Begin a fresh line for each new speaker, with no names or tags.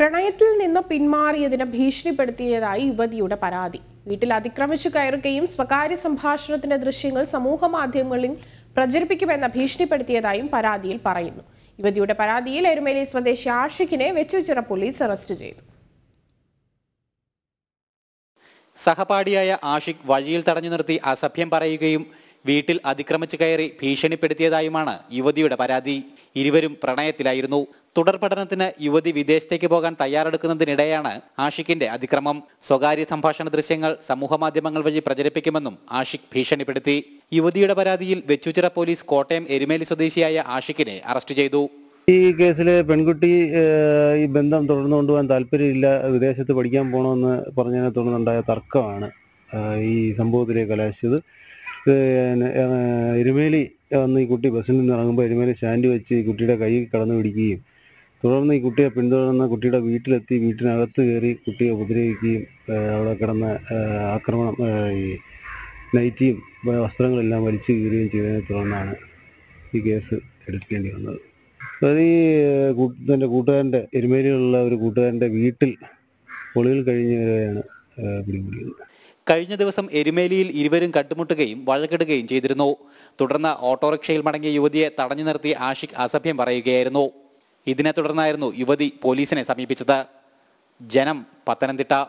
പ്രണയത്തിൽ നിന്ന് പിന്മാറിയതിനെ ഭീഷണിപ്പെടുത്തിയതായി യുവതിയുടെ പരാതി വീട്ടിൽ അതിക്രമിച്ചു കയറുകയും സ്വകാര്യ സംഭാഷണത്തിന്റെ ദൃശ്യങ്ങൾ സമൂഹ മാധ്യമങ്ങളിൽ പ്രചരിപ്പിക്കുമെന്ന് ഭീഷണിപ്പെടുത്തിയതായും പരാതിയിൽ പറയുന്നു യുവതിയുടെ പരാതിയിൽ എരുമേലി സ്വദേശി ആഷിഖിനെ വെച്ചുചിറ പോലീസ് അറസ്റ്റ് ചെയ്തു
സഹപാഠിയായ ആഷിഖ് വഴിയിൽ തടഞ്ഞു നിർത്തി അസഭ്യം പറയുകയും വീട്ടിൽ അതിക്രമിച്ചു കയറി ഭീഷണിപ്പെടുത്തിയതായുമാണ് യുവതിയുടെ പരാതി ഇരുവരും പ്രണയത്തിലായിരുന്നു തുടർ പഠനത്തിന് യുവതി വിദേശത്തേക്ക് പോകാൻ തയ്യാറെടുക്കുന്നതിനിടെയാണ് ആഷിഖിന്റെ അതിക്രമം സ്വകാര്യ സംഭാഷണ ദൃശ്യങ്ങൾ സമൂഹമാധ്യമങ്ങൾ വഴി പ്രചരിപ്പിക്കുമെന്നും ആഷിഖ് ഭീഷണിപ്പെടുത്തി യുവതിയുടെ പരാതിയിൽ വെച്ചുചിറ പോലീസ് കോട്ടയം എരുമേലി സ്വദേശിയായ ആഷിഖിനെ അറസ്റ്റ് ചെയ്തു
ഈ കേസിൽ പെൺകുട്ടി ഈ ബന്ധം തുടർന്നു കൊണ്ടുപോകാൻ താല്പര്യമില്ല വിദേശത്ത് പഠിക്കാൻ പോകണമെന്ന് പറഞ്ഞതിനെ തുടർന്നുണ്ടായ തർക്കമാണ് ഈ സംഭവത്തിലേക്ക് കലാശിച്ചത് എരുമേലി വന്ന് ഈ കുട്ടി ബസ്സിൽ നിന്ന് ഇറങ്ങുമ്പോൾ എരുമേലി സ്റ്റാൻഡ് വെച്ച് ഈ കുട്ടിയുടെ കൈ കടന്നു പിടിക്കുകയും തുടർന്ന് ഈ കുട്ടിയെ പിന്തുടർന്ന കുട്ടിയുടെ വീട്ടിലെത്തി വീട്ടിനകത്ത് കയറി കുട്ടിയെ ഉപദ്രവിക്കുകയും അവിടെ കിടന്ന ആക്രമണം ഈ നൈറ്റിയും വസ്ത്രങ്ങളെല്ലാം വലിച്ചു കീറുകയും ചെയ്തതിനെ തുടർന്നാണ് ഈ കേസ് എടുക്കേണ്ടി വന്നത് അതായത് ഈ എൻ്റെ കൂട്ടുകാരൻ്റെ എരുമേലിയിലുള്ള ഒരു കൂട്ടുകാരൻ്റെ വീട്ടിൽ പൊളിയിൽ കഴിഞ്ഞവരെയാണ് പിടികൂടിയത്
കഴിഞ്ഞ ദിവസം എരുമേലിയിൽ ഇരുവരും കട്ടുമുട്ടുകയും വഴക്കിടുകയും ചെയ്തിരുന്നു തുടർന്ന് ഓട്ടോറിക്ഷയിൽ മടങ്ങിയ യുവതിയെ തടഞ്ഞു നിർത്തി ആഷിഖ് അസഭ്യം പറയുകയായിരുന്നു ഇതിനെ തുടർന്നായിരുന്നു യുവതി പോലീസിനെ സമീപിച്ചത് ജനം പത്തനംതിട്ട